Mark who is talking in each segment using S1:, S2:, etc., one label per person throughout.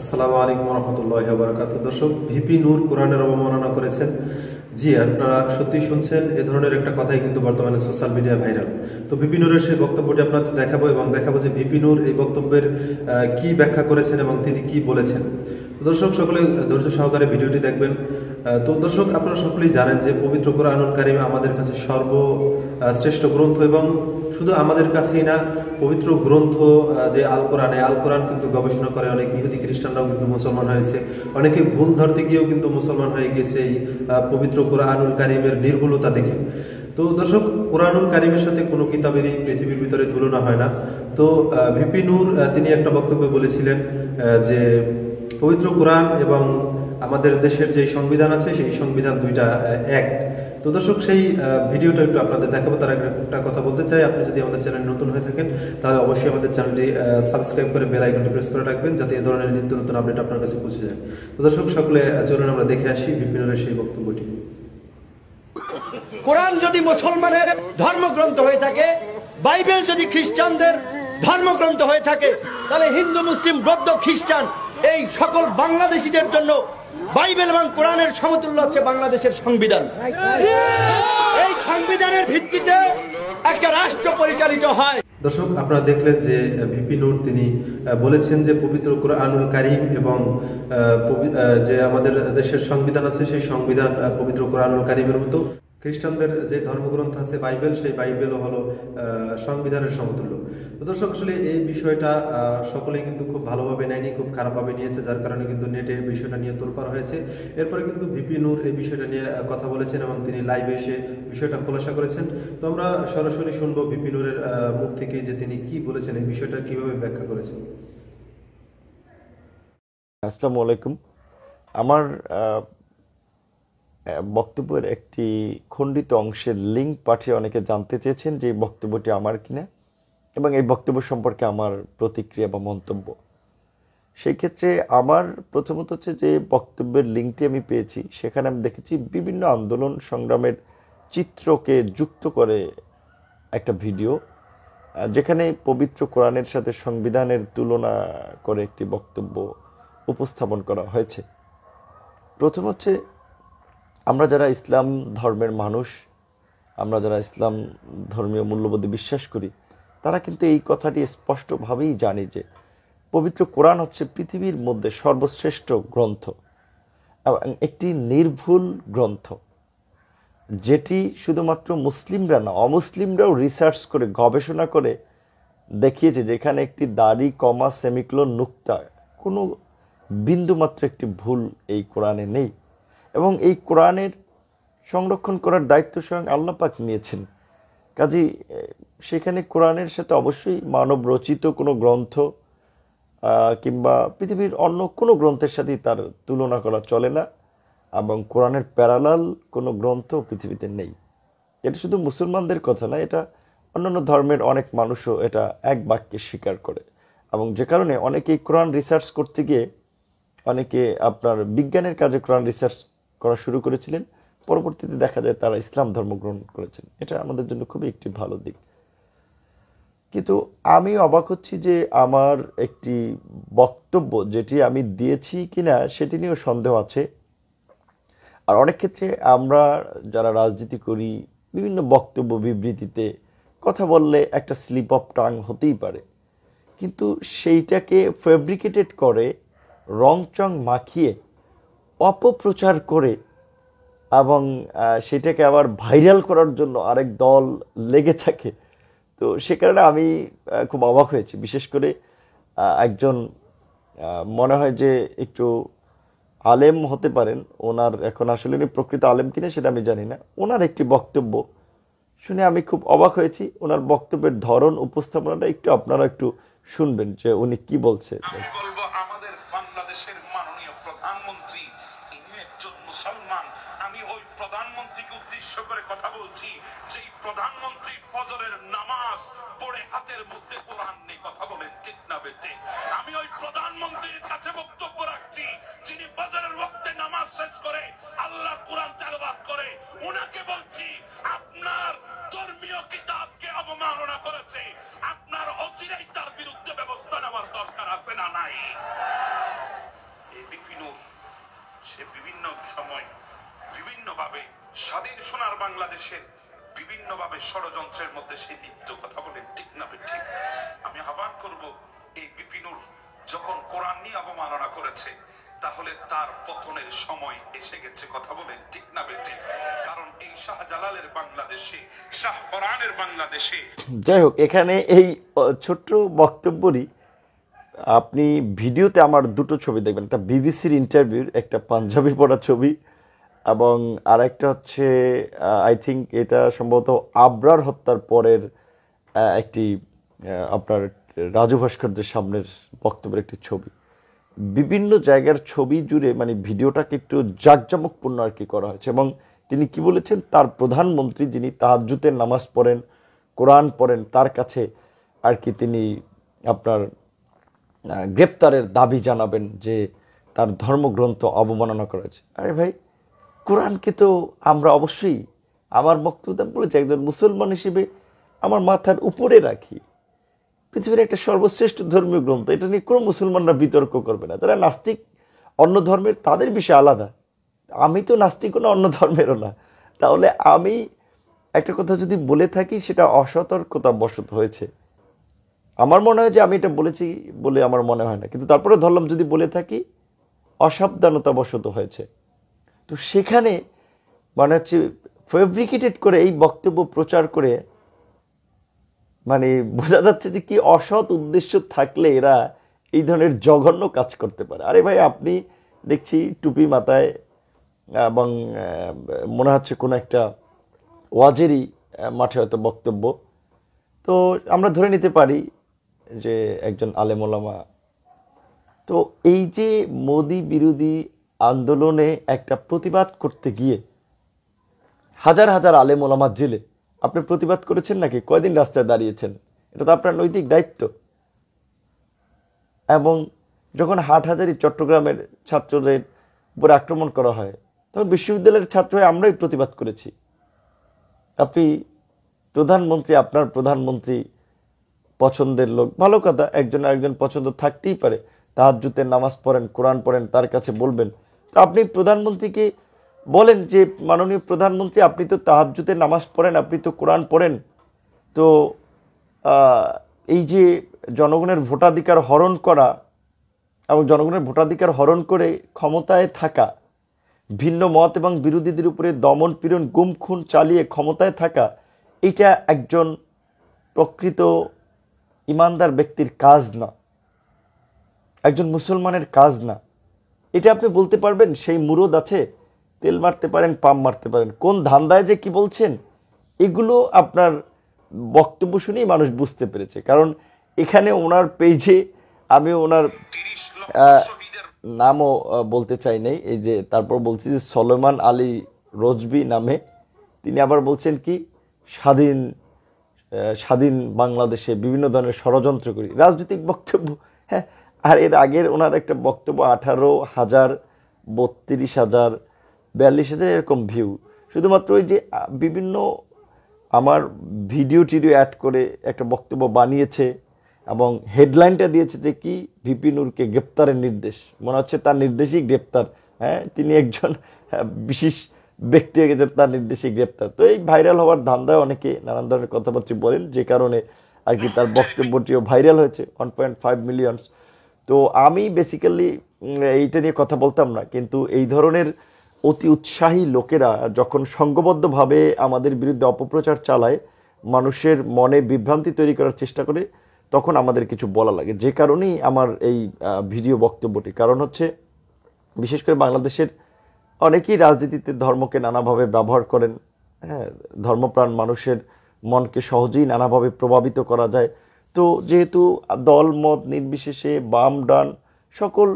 S1: আসসালামু আলাইকুম রহমতুল্লাহ বারাকাত দর্শক ভিপি নূর কোরআনের অবমাননা করেছেন জি হ্যাঁ, আপনারা সত্যি শুনছেন এ ধরনের একটা কথাই কিন্তু বর্তমানে সোশ্যাল মিডিয়া ভাইরাল তো ভিপি নূরের সেই বক্তব্যটি আপনাদের দেখাবো এবং দেখাবো যে ভিপি নূর এই বক্তব্যের কি ব্যাখ্যা করেছেন এবং তিনি কি বলেছেন দর্শক সকলে ধৈর্য সহকারে ভিডিওটি দেখবেন তো দর্শক আপনারা সকলেই জানেন যে পবিত্র কোরআনুল কারিম আমাদের কাছে সর্বশ্রেষ্ঠ গ্রন্থ এবং শুধু আমাদের কাছেই না পবিত্র গ্রন্থ যে আল কোরআনে আল কোরআন কিন্তু গবেষণা করে অনেক ইহুদি খ্রিস্টানরাও কিন্তু মুসলমান হয়েছে অনেকে ভুল ধরতে গিয়েও কিন্তু মুসলমান হয়ে গেছে এই পবিত্র কোরআনুল কারিমের নির্ভুলতা দেখে তো দর্শক কোরআনুল কারিমের সাথে কোনো কিতাবেরই পৃথিবীর ভিতরে তুলনা হয় না তো ভিপি নূর তিনি একটা বক্তব্য বলেছিলেন যে পবিত্র কোরআন এবং আমাদের দেশের যে সংবিধান আছে সেই সংবিধান দুইটা এক তো দর্শক সেই ভিডিওটা একটু আপনাদের দেখাবো তার একটা কথা বলতে চাই আপনি যদি আমাদের চ্যানেল নতুন হয়ে থাকেন তাহলে অবশ্যই আমাদের চ্যানেলটি সাবস্ক্রাইব করে বেল আইকনটি প্রেস করে রাখবেন যাতে এ ধরনের নিত্য নতুন আপডেট আপনার কাছে পৌঁছে যায় তো দর্শক সকলে চলুন আমরা দেখে আসি বিপিনের সেই বক্তব্যটি কোরআন যদি মুসলমানের
S2: ধর্মগ্রন্থ হয়ে থাকে বাইবেল যদি খ্রিস্টানদের ধর্মগ্রন্থ হয়ে থাকে তাহলে হিন্দু মুসলিম বৌদ্ধ খ্রিস্টান এই সকল বাংলাদেশিদের জন্য বাইবেল এবং কোরআনের সমতুল্য হচ্ছে বাংলাদেশের সংবিধান এই সংবিধানের ভিত্তিতে একটা রাষ্ট্র পরিচালিত
S1: হয় দর্শক আপনারা দেখলেন যে ভিপি নূর তিনি বলেছেন যে পবিত্র কোরআনুল কারিম এবং যে আমাদের দেশের সংবিধান আছে সেই সংবিধান পবিত্র কোরআনুল কারিমের মতো খ্রিস্টানদের যে ধর্মগ্রন্থ আছে বাইবেল সেই বাইবেলও হলো সংবিধানের সমতুল্য দর্শক আসলে এই বিষয়টা সকলেই কিন্তু খুব ভালোভাবে নেয়নি খুব খারাপভাবে নিয়েছে যার কারণে কিন্তু নেটে বিষয়টা নিয়ে তোলপার হয়েছে এরপরে কিন্তু ভিপি নূর এই বিষয়টা নিয়ে কথা বলেছেন এবং তিনি লাইভে এসে বিষয়টা খোলাসা করেছেন তো আমরা সরাসরি শুনবো ভিপি নূরের মুখ থেকে যে তিনি কি বলেছেন এই বিষয়টা কিভাবে ব্যাখ্যা করেছেন
S2: আসসালামু আলাইকুম আমার বক্তব্যের একটি খণ্ডিত অংশের লিঙ্ক পাঠিয়ে অনেকে জানতে চেয়েছেন যে এই বক্তব্যটি আমার কিনা এবং এই বক্তব্য সম্পর্কে আমার প্রতিক্রিয়া বা মন্তব্য সেই ক্ষেত্রে আমার প্রথমত হচ্ছে যে বক্তব্যের লিঙ্কটি আমি পেয়েছি সেখানে আমি দেখেছি বিভিন্ন আন্দোলন সংগ্রামের চিত্রকে যুক্ত করে একটা ভিডিও যেখানে পবিত্র কোরআনের সাথে সংবিধানের তুলনা করে একটি বক্তব্য উপস্থাপন করা হয়েছে প্রথম হচ্ছে আমরা যারা ইসলাম ধর্মের মানুষ আমরা যারা ইসলাম ধর্মীয় মূল্যবোধে বিশ্বাস করি তারা কিন্তু এই কথাটি স্পষ্টভাবেই জানি যে পবিত্র কোরআন হচ্ছে পৃথিবীর মধ্যে সর্বশ্রেষ্ঠ গ্রন্থ এবং একটি নির্ভুল গ্রন্থ যেটি শুধুমাত্র মুসলিমরা না অমুসলিমরাও রিসার্চ করে গবেষণা করে দেখিয়েছে যেখানে একটি দাড়ি কমা সেমিক্লো নুক্তা কোনো বিন্দুমাত্র একটি ভুল এই কোরআনে নেই এবং এই কোরআনের সংরক্ষণ করার দায়িত্ব স্বয়ং আল্লাপাক নিয়েছেন কাজী সেখানে কোরআনের সাথে অবশ্যই মানব রচিত কোনো গ্রন্থ কিংবা পৃথিবীর অন্য কোনো গ্রন্থের সাথেই তার তুলনা করা চলে না এবং কোরআনের প্যারালাল কোনো গ্রন্থ পৃথিবীতে নেই এটা শুধু মুসলমানদের কথা না এটা অন্যান্য ধর্মের অনেক মানুষও এটা এক বাক্যে স্বীকার করে এবং যে কারণে অনেকেই কোরআন রিসার্চ করতে গিয়ে অনেকে আপনার বিজ্ঞানের কাজে কোরআন রিসার্চ করা শুরু করেছিলেন পরবর্তীতে দেখা যায় তারা ইসলাম ধর্ম গ্রহণ করেছেন এটা আমাদের জন্য খুবই একটি ভালো দিক কিন্তু আমি অবাক হচ্ছি যে আমার একটি বক্তব্য যেটি আমি দিয়েছি কিনা সেটি নিয়েও সন্দেহ আছে আর অনেক ক্ষেত্রে আমরা যারা রাজনীতি করি বিভিন্ন বক্তব্য বিবৃতিতে কথা বললে একটা স্লিপ অফ টাং হতেই পারে কিন্তু সেইটাকে ফেব্রিকেটেড করে রং চং মাখিয়ে অপপ্রচার করে এবং সেটাকে আবার ভাইরাল করার জন্য আরেক দল লেগে থাকে তো সে কারণে আমি খুব অবাক হয়েছি বিশেষ করে একজন মনে হয় যে একটু আলেম হতে পারেন ওনার এখন আসলে উনি প্রকৃত আলেম কিনা সেটা আমি জানি না ওনার একটি বক্তব্য শুনে আমি খুব অবাক হয়েছি ওনার বক্তব্যের ধরন উপস্থাপনাটা একটু আপনারা একটু শুনবেন যে উনি কি বলছে প্রধানমন্ত্রী ফজরের নামাজ পড়ে হাতের মধ্যে কোরআন নিয়ে কথা বলেন ঠিক না বেটে আমি ওই প্রধানমন্ত্রীর কাছে বক্তব্য রাখছি যিনি ফজরের ওয়াক্তে নামাজ শেষ করে আল্লাহর কোরআন তেলাওয়াত করে উনাকে বলছি আপনার ধর্মীয় কিতাবকে অবমাননা করেছে আপনার অচিরেই তার বিরুদ্ধে ব্যবস্থা নেওয়ার দরকার আছে না নাই সে বিভিন্ন সময় বিভিন্নভাবে স্বাধীন সোনার বাংলাদেশের বিভিন্নভাবে ষড়যন্ত্রের মধ্যে সে লিপ্ত কথা
S1: বলে ঠিক না ঠিক আমি আহ্বান করব এই বিপিনুর যখন কোরআন নিয়ে অবমাননা করেছে তাহলে তার পতনের সময় এসে গেছে কথা বলেন ঠিক না বেটে কারণ এই শাহজালালের বাংলাদেশে শাহ কোরআনের বাংলাদেশে
S2: যাই হোক এখানে এই ছোট্ট বক্তব্যরই আপনি ভিডিওতে আমার দুটো ছবি দেখবেন একটা বিবিসির ইন্টারভিউর একটা পাঞ্জাবি পড়া ছবি এবং আরেকটা হচ্ছে আই থিঙ্ক এটা সম্ভবত আবরার হত্যার পরের একটি আপনার রাজু যে সামনের বক্তব্যের একটি ছবি বিভিন্ন জায়গার ছবি জুড়ে মানে ভিডিওটাকে একটু জাঁকজমকপূর্ণ আর কি করা হয়েছে এবং তিনি কি বলেছেন তার প্রধানমন্ত্রী যিনি জুতের নামাজ পড়েন কোরআন পড়েন তার কাছে আর কি তিনি আপনার গ্রেপ্তারের দাবি জানাবেন যে তার ধর্মগ্রন্থ অবমাননা করেছে আরে ভাই কোরআনকে তো আমরা অবশ্যই আমার বক্তব্য বলেছি একজন মুসলমান হিসেবে আমার মাথার উপরে রাখি পৃথিবীর একটা সর্বশ্রেষ্ঠ ধর্মীয় গ্রন্থ এটা নিয়ে কোনো মুসলমানরা বিতর্ক করবে না তারা নাস্তিক অন্য ধর্মের তাদের বিষয় আলাদা আমি তো নাস্তিক কোনো অন্য ধর্মেরও না তাহলে আমি একটা কথা যদি বলে থাকি সেটা অসতর্কতা বসত হয়েছে আমার মনে হয় যে আমি এটা বলেছি বলে আমার মনে হয় না কিন্তু তারপরে ধরলাম যদি বলে থাকি অসাবধানতা বসত হয়েছে তো সেখানে মানে হচ্ছে ফেব্রিকেটেড করে এই বক্তব্য প্রচার করে মানে বোঝা যাচ্ছে যে কি অসৎ উদ্দেশ্য থাকলে এরা এই ধরনের জঘন্য কাজ করতে পারে আরে ভাই আপনি দেখছি টুপি মাথায় এবং মনে হচ্ছে কোনো একটা ওয়াজেরই মাঠে হয়তো বক্তব্য তো আমরা ধরে নিতে পারি যে একজন আলেমোলামা তো এই যে মোদি বিরোধী আন্দোলনে একটা প্রতিবাদ করতে গিয়ে হাজার হাজার আলেম ওলামার জেলে আপনি প্রতিবাদ করেছেন নাকি কয়দিন রাস্তায় দাঁড়িয়েছেন এটা তো আপনার নৈতিক দায়িত্ব এবং যখন হাটহাজারি চট্টগ্রামের ছাত্রদের উপর আক্রমণ করা হয় তখন বিশ্ববিদ্যালয়ের ছাত্র হয়ে আমরাই প্রতিবাদ করেছি আপনি প্রধানমন্ত্রী আপনার প্রধানমন্ত্রী পছন্দের লোক ভালো কথা একজন আরেকজন পছন্দ থাকতেই পারে তাহাজুতের নামাজ পড়েন কোরআন পড়েন তার কাছে বলবেন তো আপনি প্রধানমন্ত্রীকে বলেন যে মাননীয় প্রধানমন্ত্রী আপনি তো তাহাজুতে নামাজ পড়েন আপনি তো কোরআন পড়েন তো এই যে জনগণের ভোটাধিকার হরণ করা এবং জনগণের ভোটাধিকার হরণ করে ক্ষমতায় থাকা ভিন্ন মত এবং বিরোধীদের উপরে দমন পীড়ন গুম খুন চালিয়ে ক্ষমতায় থাকা এটা একজন প্রকৃত ইমানদার ব্যক্তির কাজ না একজন মুসলমানের কাজ না এটা আপনি বলতে পারবেন সেই মুরদ আছে তেল মারতে পারেন পাম মারতে পারেন কোন ধান্দায় যে কি বলছেন এগুলো আপনার বক্তব্য শুনেই মানুষ বুঝতে পেরেছে কারণ এখানে ওনার পেজে আমি ওনার নামও বলতে চাই নাই এই যে তারপর বলছি যে সলমান আলী রজবি নামে তিনি আবার বলছেন কি স্বাধীন স্বাধীন বাংলাদেশে বিভিন্ন ধরনের ষড়যন্ত্র করি রাজনৈতিক বক্তব্য হ্যাঁ আর এর আগের ওনার একটা বক্তব্য আঠারো হাজার বত্রিশ হাজার বিয়াল্লিশ হাজার এরকম ভিউ শুধুমাত্র ওই যে বিভিন্ন আমার ভিডিও টিডিও অ্যাড করে একটা বক্তব্য বানিয়েছে এবং হেডলাইনটা দিয়েছে যে কি ভিপি নূরকে গ্রেপ্তারের নির্দেশ মনে হচ্ছে তার নির্দেশেই গ্রেপ্তার হ্যাঁ তিনি একজন হ্যাঁ, বিশেষ ব্যক্তি হয়ে গেছেন তার নির্দেশে গ্রেপ্তার তো এই ভাইরাল হওয়ার ধান্দায় অনেকে নানান ধরনের কথাবার্তা বলেন যে কারণে আর কি তার বক্তব্যটিও ভাইরাল হয়েছে ওয়ান পয়েন্ট ফাইভ মিলিয়নস তো আমি বেসিক্যালি এইটা নিয়ে কথা বলতাম না কিন্তু এই ধরনের অতি উৎসাহী লোকেরা যখন সংঘবদ্ধভাবে আমাদের বিরুদ্ধে অপপ্রচার চালায় মানুষের মনে বিভ্রান্তি তৈরি করার চেষ্টা করে তখন আমাদের কিছু বলা লাগে যে কারণেই আমার এই ভিডিও বক্তব্যটি কারণ হচ্ছে বিশেষ করে বাংলাদেশের অনেকেই রাজনীতিতে ধর্মকে নানাভাবে ব্যবহার করেন হ্যাঁ ধর্মপ্রাণ মানুষের মনকে সহজেই নানাভাবে প্রভাবিত করা যায় তো যেহেতু দল মত নির্বিশেষে বাম ডান সকল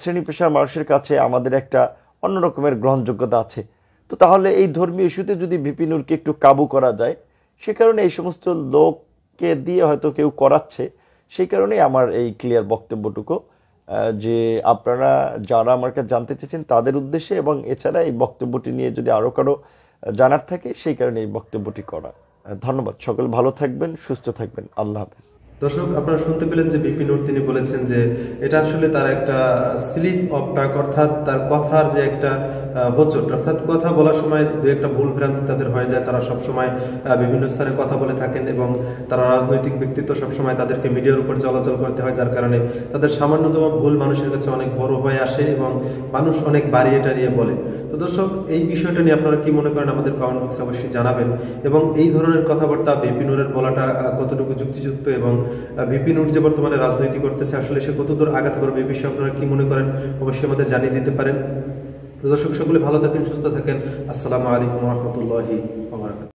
S2: শ্রেণী পেশার মানুষের কাছে আমাদের একটা অন্য রকমের গ্রহণযোগ্যতা আছে তো তাহলে এই ধর্মীয় ইস্যুতে যদি বিপিনুরকে একটু কাবু করা যায় সে কারণে এই সমস্ত লোককে দিয়ে হয়তো কেউ করাচ্ছে সেই কারণেই আমার এই ক্লিয়ার বক্তব্যটুকু যে আপনারা যারা আমার কাছে জানতে চেয়েছেন তাদের উদ্দেশ্যে এবং এছাড়া এই বক্তব্যটি নিয়ে যদি আরও কারো জানার থাকে সেই কারণে এই বক্তব্যটি করা ধন্যবাদ সকল ভালো থাকবেন সুস্থ থাকবেন আল্লাহ হাফেজ
S1: দর্শক আপনারা শুনতে পেলেন যে বিপিন তিনি বলেছেন যে এটা আসলে তার একটা স্লিপ অফ টাক অর্থাৎ তার কথার যে একটা বচট অর্থাৎ কথা বলার সময় দু একটা ভুল ভ্রান্তি তাদের হয়ে যায় তারা সবসময় বিভিন্ন স্থানে কথা বলে থাকেন এবং তারা রাজনৈতিক ব্যক্তিত্ব সবসময় তাদেরকে মিডিয়ার উপর চলাচল করতে হয় যার কারণে তাদের সামান্যতম ভুল মানুষের কাছে অনেক বড় হয়ে আসে এবং মানুষ অনেক বাড়িয়ে টাড়িয়ে বলে তো দর্শক এই বিষয়টা নিয়ে আপনারা কি মনে করেন আমাদের কমেন্ট বক্সে অবশ্যই জানাবেন এবং এই ধরনের কথাবার্তা বিপিনুরের বলাটা কতটুকু যুক্তিযুক্ত এবং বিপিনুর যে বর্তমানে রাজনীতি করতেছে আসলে সে কতদূর আঘাত পারবে এই বিষয়ে আপনারা কি মনে করেন অবশ্যই আমাদের জানিয়ে দিতে পারেন দর্শক সকলে ভালো থাকেন সুস্থ থাকেন আসসালামু আলাইকুম রহমতুল্লাহি